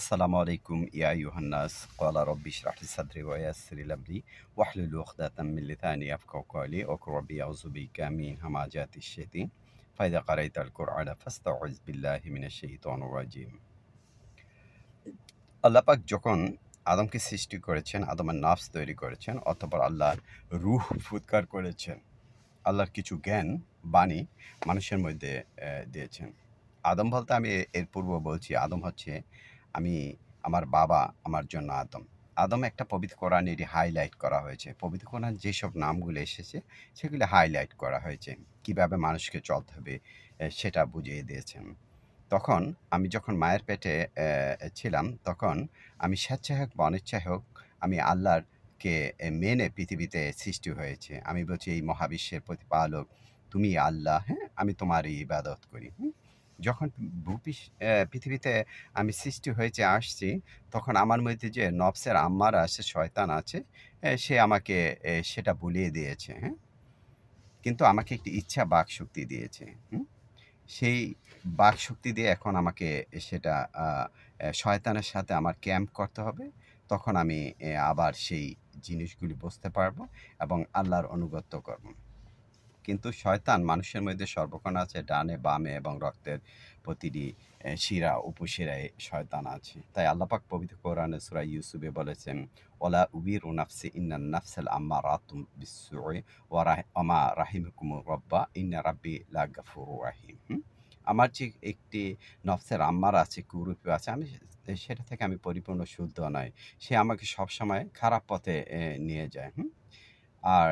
আসসালামু আলাইকুম ইয়া ইউহান্নাস কলা রব্বিশ রাহি সাদরি ওয়া ওয়াসরিলাবলি ওয়াহলুল ওখদাতাম মিল্লিতানি আফকাউ কলি ওক রব্বি বিকা মিন হামাজাতি শেতি ফাইদা ক্বারাইতাল কুরআন ফাস্তাউযু বিল্লাহি মিনাশ শাইতানির রাজীম আল্লাহ পাক যখন আদমকে সৃষ্টি করেছেন আদমের নাফস তৈরি করেছেন অতঃপর আল্লাহর রূহ ফুৎকার করেছেন আল্লাহর কিছু জ্ঞান বাণী মানুষের মধ্যে দিয়েছেন আদম বলতে আমি এর পূর্ব বলছি আদম হচ্ছে আমি আমার বাবা আমার জন্য আদম আদম একটা পবিত্র কোরআন এটি হাইলাইট করা হয়েছে পবিত্র কোরআন যেসব নামগুলো এসেছে সেগুলি হাইলাইট করা হয়েছে কিভাবে মানুষকে চলতে হবে সেটা বুঝিয়ে দিয়েছেন তখন আমি যখন মায়ের পেটে ছিলাম তখন আমি স্বেচ্ছায় হোক বা অনিচ্ছায় হোক আমি আল্লাহরকে মেনে পৃথিবীতে সৃষ্টি হয়েছে আমি বলছি এই মহাবিশ্বের প্রতিপালক তুমি আল্লাহ হ্যাঁ আমি তোমারই ইবাদত করি যখন ভূপিস পৃথিবীতে আমি সৃষ্টি হয়েছে আসছি তখন আমার মধ্যে যে নবসের আম্মার আছে শয়তান আছে সে আমাকে সেটা বলিয়ে দিয়েছে হ্যাঁ কিন্তু আমাকে একটি ইচ্ছা বাক শক্তি দিয়েছে সেই বাক শক্তি দিয়ে এখন আমাকে সেটা শয়তানের সাথে আমার ক্যাম্প করতে হবে তখন আমি আবার সেই জিনিসগুলি বুঝতে পারবো এবং আল্লাহর অনুগত্য করবো কিন্তু শয়তান মানুষের মধ্যে সর্বক্ষণ আছে ডানে বামে এবং রক্তের প্রতিটি শিরা উপশিরায় শয়তান আছে তাই আল্লাপাক পবিত্র কোরআনে সুরা ইউসুফে বলেছেন ওলা উবির ও নাফসে ইন্না নাফসাল আম্মা রাতুম বিশ্বয় ও আমা রাহিম হুকুম রব্বা ইন্না রাব্বি লাগাফুর রাহিম আমার যে একটি নফসের আম্মার আছে কুরুপি আছে আমি সেটা থেকে আমি পরিপূর্ণ শুদ্ধ নয় সে আমাকে সবসময় খারাপ পথে নিয়ে যায় হুম আর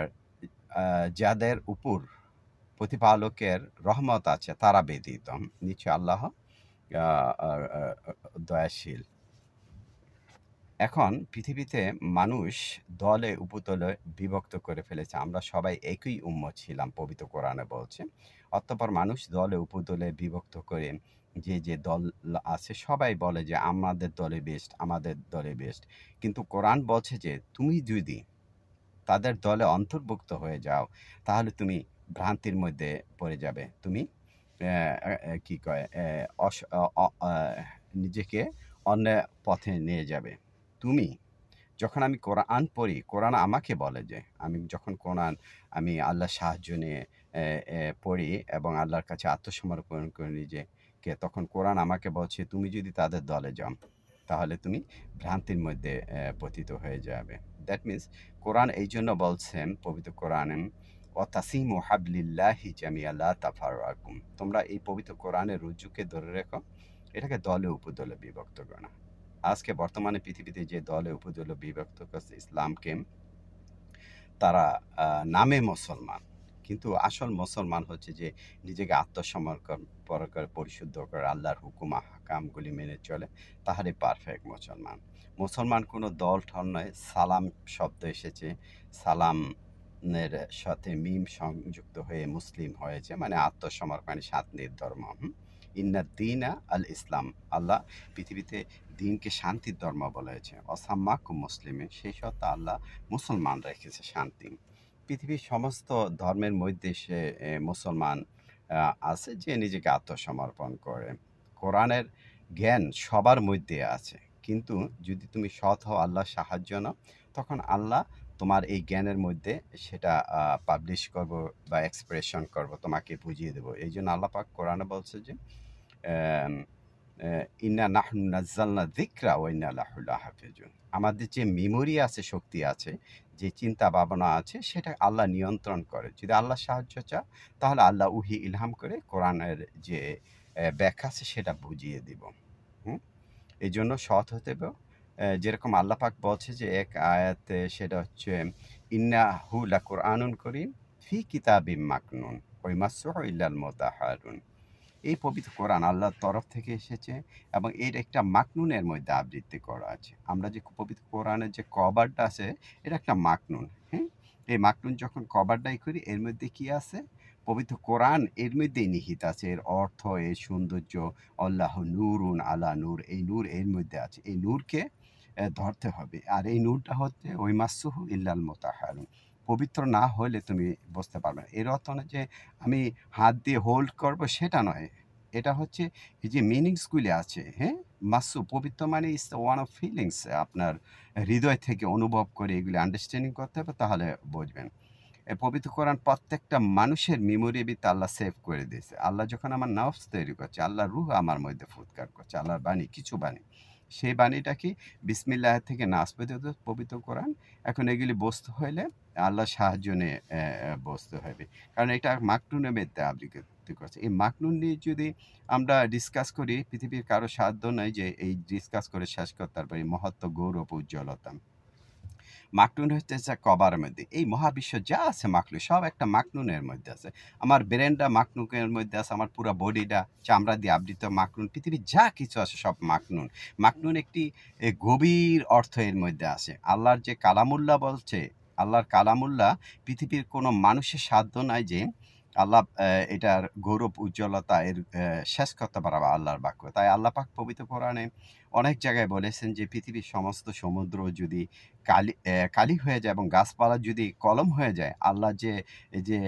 যাদের উপর প্রতিপালকের রহমত আছে তারা ব্যতীত নিচে আল্লাহ দয়াশীল এখন পৃথিবীতে মানুষ দলে উপতলে বিভক্ত করে ফেলেছে আমরা সবাই একই উম্ম ছিলাম পবিত্র কোরআনে বলছে অতঃপর মানুষ দলে উপদলে বিভক্ত করে যে যে দল আছে সবাই বলে যে আমাদের দলে বেস্ট আমাদের দলে বেস্ট কিন্তু কোরআন বলছে যে তুমি যদি তাদের দলে অন্তর্ভুক্ত হয়ে যাও তাহলে তুমি ভ্রান্তির মধ্যে পড়ে যাবে তুমি কি কয় নিজেকে অন্য পথে নিয়ে যাবে তুমি যখন আমি কোরআন পড়ি কোরআন আমাকে বলে যে আমি যখন কোরআন আমি আল্লাহ সাহায্য নিয়ে পড়ি এবং আল্লাহর কাছে আত্মসমর্পণ করে নিজেকে তখন কোরআন আমাকে বলছে তুমি যদি তাদের দলে যাও তাহলে তুমি ভ্রান্তির মধ্যে পতিত হয়ে যাবে দ্যাট মিন্স কোরআন এই জন্য বলছেন পবিত্র কোরআন অতাসিম হাবলিল্লাহি জামিয়াল্লা তাফার আকুম তোমরা এই পবিত্র কোরআনের রুজুকে ধরে রেখো এটাকে দলে উপদলে বিভক্ত করো আজকে বর্তমানে পৃথিবীতে যে দলে উপদলে বিভক্ত করছে ইসলামকে তারা নামে মুসলমান কিন্তু আসল মুসলমান হচ্ছে যে নিজেকে আত্মসমর্পণ পরকার পরিশুদ্ধ করে আল্লাহর হুকুম হাকামগুলি মেনে চলে তাহলে পারফেক্ট মুসলমান মুসলমান কোনো দল ঠন নয় সালাম শব্দ এসেছে সালাম এর সাথে মিম সংযুক্ত হয়ে মুসলিম হয়েছে মানে আত্মসমর্পণে শান্তির ধর্ম ইন্না দিনা আল ইসলাম আল্লাহ পৃথিবীতে দিনকে শান্তির ধর্ম বলেছে অসাম্মাক মুসলিমে সেই সত্ত্বে আল্লাহ মুসলমান রেখেছে শান্তি পৃথিবীর সমস্ত ধর্মের মধ্যে সে মুসলমান আছে যে নিজেকে আত্মসমর্পণ করে কোরআনের জ্ঞান সবার মধ্যে আছে কিন্তু যদি তুমি সৎ হও আল্লাহ সাহায্য নাও তখন আল্লাহ তোমার এই জ্ঞানের মধ্যে সেটা পাবলিশ করব বা এক্সপ্রেশন করব তোমাকে বুঝিয়ে দেবো এই জন্য আল্লাপাক কোরআনে বলছে যে ইন্না নাহন নাজ্জালনা দিকরা ও ইন্না লাহুল্লাহ হাফেজুন আমাদের যে মেমোরি আছে শক্তি আছে যে চিন্তা ভাবনা আছে সেটা আল্লাহ নিয়ন্ত্রণ করে যদি আল্লাহ সাহায্য চা তাহলে আল্লাহ উহি ইলহাম করে কোরআনের যে ব্যাখ্যা আছে সেটা বুঝিয়ে দিব হুম এই জন্য সৎ হতে যেরকম আল্লাহ পাক বলছে যে এক আয়াতে সেটা হচ্ছে ইন্না হু লা কোরআনুন করিম ফি কিতাবিম মাকনুন ওই মাসুহ ইল্লাল মোতাহারুন এই পবিত্র কোরআন আল্লাহর তরফ থেকে এসেছে এবং এর একটা মাকনুনের মধ্যে আবৃত্তি করা আছে আমরা যে পবিত্র কোরআনের যে কভারটা আছে এটা একটা মাকনুন হ্যাঁ এই মাকনুন যখন কভারটাই করি এর মধ্যে কি আছে পবিত্র কোরআন এর মধ্যেই নিহিত আছে এর অর্থ এর সৌন্দর্য আল্লাহ নূরুন আলা নূর এই নূর এর মধ্যে আছে এই নূরকে ধরতে হবে আর এই নূরটা হচ্ছে ওই মাসুহু ইল্লাল মোতাহারুন পবিত্র না হলে তুমি বুঝতে পারবে না এর অর্থ যে আমি হাত দিয়ে হোল্ড করব সেটা নয় এটা হচ্ছে এই যে মিনিংসগুলি আছে হ্যাঁ মাসু পবিত্র মানে ইস ওয়ান অফ ফিলিংস আপনার হৃদয় থেকে অনুভব করে এগুলি আন্ডারস্ট্যান্ডিং করতে হবে তাহলে বুঝবেন পবিত্র কোরআন প্রত্যেকটা মানুষের মেমোরি বিতে আল্লাহ সেভ করে দিয়েছে আল্লাহ যখন আমার নার্ভস তৈরি করছে আল্লাহ রুহ আমার মধ্যে ফুৎকার করছে আল্লাহর বাণী কিছু বাণী সেই বাণীটা কি বিসমিল্লাহ থেকে নাসপতিত পবিত্র কোরআন এখন এগুলি বস্তু হইলে আল্লাহ সাহায্য নিয়ে বসতে হবে কারণ এটা মাকনুনে মেদে আবৃত্তি করছে এই মাকনুন নিয়ে যদি আমরা ডিসকাস করি পৃথিবীর কারো সাধ্য নয় যে এই ডিসকাস করে শেষ করতে পারি মহত্ব গৌরব উজ্জ্বলতা মাকনুন হচ্ছে কবার মধ্যে এই মহাবিশ্ব যা আছে মাকনু সব একটা মাকনুনের মধ্যে আছে আমার ব্রেনটা মাকনুকের মধ্যে আছে আমার পুরো বডিটা চামড়া দিয়ে আবৃত মাকনুন পৃথিবীর যা কিছু আছে সব মাকনুন মাকনুন একটি গভীর অর্থ এর মধ্যে আছে আল্লাহর যে কালামুল্লাহ বলছে আল্লাহর কালামুল্লাহ পৃথিবীর কোনো মানুষের সাধ্য নাই যে আল্লাহ এটার গৌরব উজ্জ্বলতা এর শেষ করতে পারাবা আল্লাহর বাক্য তাই আল্লাহ পাক পবিত্র পুরাণে অনেক জায়গায় বলেছেন যে পৃথিবীর সমস্ত সমুদ্র যদি কালি কালি হয়ে যায় এবং গাছপালা যদি কলম হয়ে যায় আল্লাহ যে যে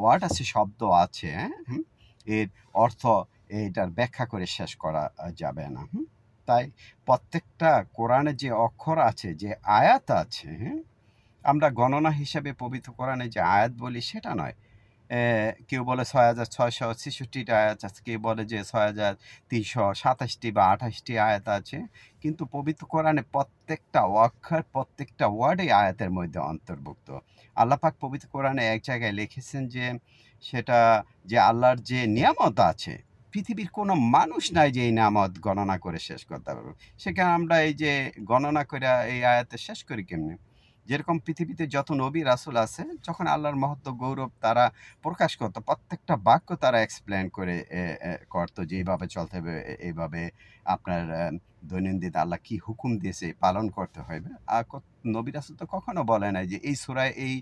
ওয়ার্ড আছে শব্দ আছে হ্যাঁ, এর অর্থ এটার ব্যাখ্যা করে শেষ করা যাবে না তাই প্রত্যেকটা কোরআনে যে অক্ষর আছে যে আয়াত আছে হ্যাঁ আমরা গণনা হিসাবে পবিত্র কোরআনে যে আয়াত বলি সেটা নয় কেউ বলে ছয় হাজার ছয়শো ছেষট্টিটা আয়াত আছে কেউ বলে যে ছয় হাজার তিনশো সাতাশটি বা আঠাশটি আয়াত আছে কিন্তু পবিত্র কোরআনে প্রত্যেকটা অক্ষর প্রত্যেকটা ওয়ার্ডে আয়াতের মধ্যে অন্তর্ভুক্ত আল্লাপাক পবিত্র কোরআনে এক জায়গায় লিখেছেন যে সেটা যে আল্লাহর যে নিয়ামত আছে পৃথিবীর কোনো মানুষ নাই যে এই নামত গণনা করে শেষ করতে পারবে সেখানে আমরা এই যে গণনা করে এই আয়াতে শেষ করি কেমনি যেরকম পৃথিবীতে যত নবী রাসুল আছে যখন আল্লাহর মহত্ব গৌরব তারা প্রকাশ করতো প্রত্যেকটা বাক্য তারা এক্সপ্লেন করে করতো যে এইভাবে চলতে হবে এইভাবে আপনার দৈনন্দিন আল্লাহ কি হুকুম দিয়েছে পালন করতে হবে আর নবী রাসুল তো কখনো বলে নাই যে এই সুরায় এই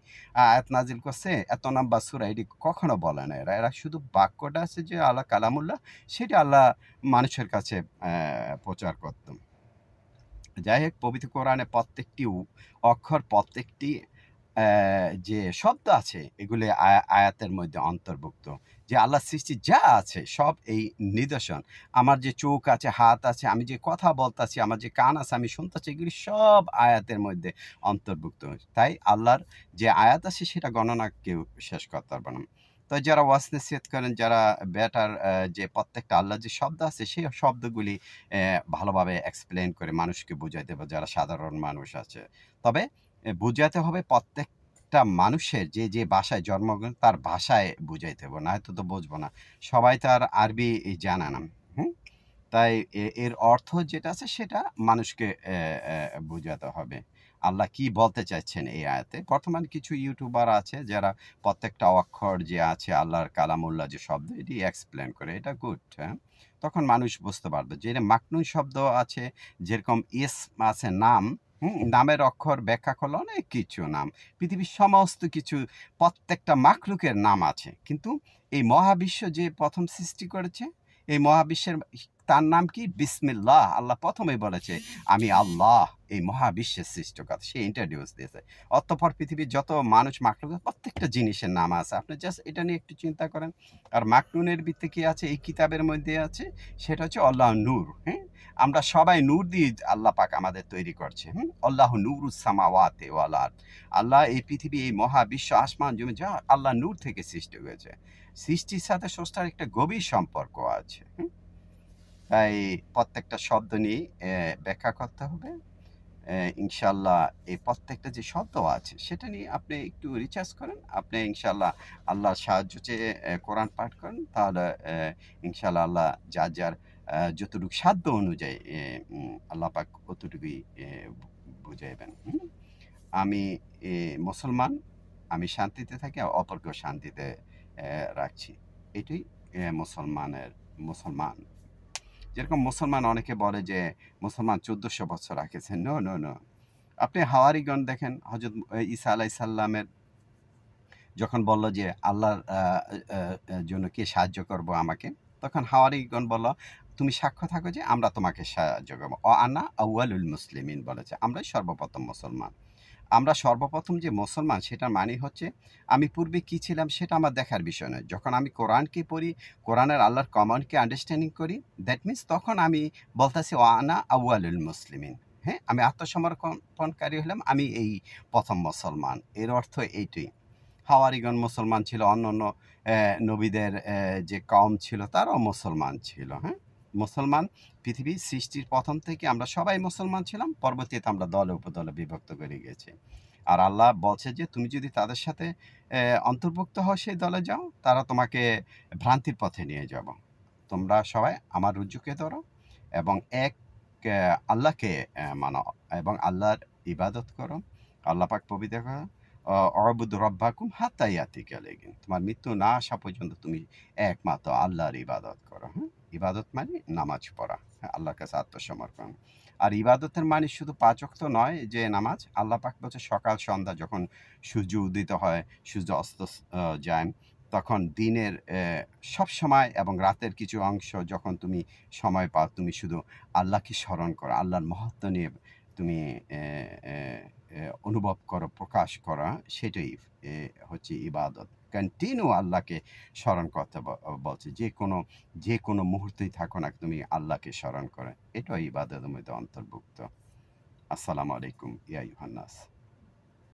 আয়াত নাজিল করছে এত নাম্বার সুরা এটি কখনো বলে না এরা এরা শুধু বাক্যটা আছে যে আল্লাহ কালামুল্লাহ সেটা আল্লাহ মানুষের কাছে প্রচার করতাম যাই হোক পবিত্র কোরআনে প্রত্যেকটি অক্ষর প্রত্যেকটি যে শব্দ আছে এগুলি আয়াতের মধ্যে অন্তর্ভুক্ত যে আল্লাহ সৃষ্টি যা আছে সব এই নিদর্শন আমার যে চোখ আছে হাত আছে আমি যে কথা বলতেছি আমার যে কান আছে আমি শুনতেছি এগুলি সব আয়াতের মধ্যে অন্তর্ভুক্ত তাই আল্লাহর যে আয়াত আছে সেটা গণনা কেউ শেষ করতে পারবে না তো যারা ওয়াসনেসিয়ত করেন যারা ব্যাটার যে প্রত্যেকটা আল্লাহ যে শব্দ আছে সেই শব্দগুলি ভালোভাবে এক্সপ্লেন করে মানুষকে বুঝাই দেবে যারা সাধারণ মানুষ আছে তবে বুঝাতে হবে প্রত্যেক একটা মানুষের যে যে ভাষায় জন্মগ্রহণ তার ভাষায় বুঝাইতে হবে না হয়তো তো বুঝবো না সবাই তো আর আরবি জানা না হুম তাই এর অর্থ যেটা আছে সেটা মানুষকে বোঝাতে হবে আল্লাহ কি বলতে চাইছেন এই আয়াতে বর্তমান কিছু ইউটিউবার আছে যারা প্রত্যেকটা অক্ষর যে আছে আল্লাহর কালামুল্লাহ যে শব্দ এটি এক্সপ্লেন করে এটা গুড হ্যাঁ তখন মানুষ বুঝতে পারবে যে মাকনুন শব্দ আছে যেরকম এস আছে নাম নামের অক্ষর ব্যাখ্যা করলে অনেক কিছু নাম পৃথিবীর সমস্ত কিছু প্রত্যেকটা মাকলুকের নাম আছে কিন্তু এই মহাবিশ্ব যে প্রথম সৃষ্টি করেছে এই মহাবিশ্বের তার নাম কি বিসমিল্লাহ আল্লাহ প্রথমেই বলেছে আমি আল্লাহ এই মহাবিশ্বের সৃষ্টকাত সে ইন্টারডিউস দিয়েছে অতঃপর পৃথিবীর যত মানুষ মাকলুক প্রত্যেকটা জিনিসের নাম আছে আপনি জাস্ট এটা নিয়ে একটু চিন্তা করেন আর মাকনুনের ভিত্তি কী আছে এই কিতাবের মধ্যে আছে সেটা হচ্ছে আল্লাহ নূর হ্যাঁ আমরা সবাই নূর দিয়ে আল্লাহ পাক আমাদের তৈরি করছে হুম আল্লাহ উসামাওয়াতে ওয়ালাদ আল্লাহ এই পৃথিবী এই মহাবিশ্ব আসমান জমি যা আল্লাহ নূর থেকে সৃষ্টি হয়েছে সৃষ্টির সাথে স্রষ্টার একটা গভীর সম্পর্ক আছে হুম তাই প্রত্যেকটা শব্দ নিয়ে ব্যাখ্যা করতে হবে ইনশাল্লাহ এই প্রত্যেকটা যে শব্দ আছে সেটা নিয়ে আপনি একটু রিচার্জ করেন আপনি ইনশাল্লাহ আল্লাহর সাহায্য চেয়ে কোরআন পাঠ করেন তাহলে ইনশাল্লাহ আল্লাহ যার যার যতটুকু সাধ্য অনুযায়ী আল্লাহ পাক অতটুকুই বুঝাইবেন আমি মুসলমান আমি শান্তিতে থাকি অপরকেও শান্তিতে রাখছি এটাই মুসলমানের মুসলমান যেরকম মুসলমান অনেকে বলে যে মুসলমান চোদ্দোশো বছর রাখেছেন নো নো নো আপনি হাওয়ারিগণ দেখেন হজরত ঈসা আলাইসাল্লামের যখন বলল যে আল্লাহর জন্য কে সাহায্য করব আমাকে তখন হাওয়ারিগণ বলল তুমি সাক্ষ্য থাকো যে আমরা তোমাকে সাহায্য করবো অ আনা আউয়ালুল মুসলিমিন বলেছে আমরাই সর্বপ্রথম মুসলমান আমরা সর্বপ্রথম যে মুসলমান সেটার মানে হচ্ছে আমি পূর্বে কি ছিলাম সেটা আমার দেখার বিষয় নয় যখন আমি কোরআনকে পড়ি কোরআনের আল্লাহর কমনকে আন্ডারস্ট্যান্ডিং করি দ্যাট মিন্স তখন আমি বলতেছি আনা আউয়ালুল মুসলিমিন হ্যাঁ আমি আত্মসমর্পণকারী হলাম আমি এই প্রথম মুসলমান এর অর্থ এইটুই হাওয়ারিগণ মুসলমান ছিল অন্য অন্য নবীদের যে কম ছিল তারাও মুসলমান ছিল হ্যাঁ মুসলমান পৃথিবী সৃষ্টির প্রথম থেকে আমরা সবাই মুসলমান ছিলাম পরবর্তীতে আমরা দলে উপদলে বিভক্ত করে গিয়েছি আর আল্লাহ বলছে যে তুমি যদি তাদের সাথে অন্তর্ভুক্ত হও সেই দলে যাও তারা তোমাকে ভ্রান্তির পথে নিয়ে যাব তোমরা সবাই আমার রুজুকে ধরো এবং এক আল্লাহকে মানো এবং আল্লাহর ইবাদত করো আল্লাহ পাক পবিত্র করো অবুদ রব্বাকুম হাতাইয়াতি গেলে তোমার মৃত্যু না আসা পর্যন্ত তুমি একমাত্র আল্লাহর ইবাদত করো হ্যাঁ ইবাদত মানে নামাজ পড়া হ্যাঁ, আল্লাহর কাছে আত্মসমর্পণ আর ইবাদতের মানে শুধু পাচক তো নয় যে নামাজ আল্লাহ পাক বলছে সকাল সন্ধ্যা যখন সূর্য উদিত হয় সূর্য অস্ত যায় তখন দিনের সব সময় এবং রাতের কিছু অংশ যখন তুমি সময় পাও তুমি শুধু আল্লাহকে স্মরণ করো আল্লাহর মহত্ব নিয়ে তুমি অনুভব করো প্রকাশ করা হ্যাঁ, সেটাই হচ্ছে ইবাদত কন্টিনিউ আল্লাহকে স্মরণ করতে বলছে যে কোনো যে কোনো মুহূর্তেই থাকো না তুমি আল্লাহকে স্মরণ করো এটাই বাদের মধ্যে অন্তর্ভুক্ত আসসালামু আলাইকুম ইয়াই ইউহান্নাস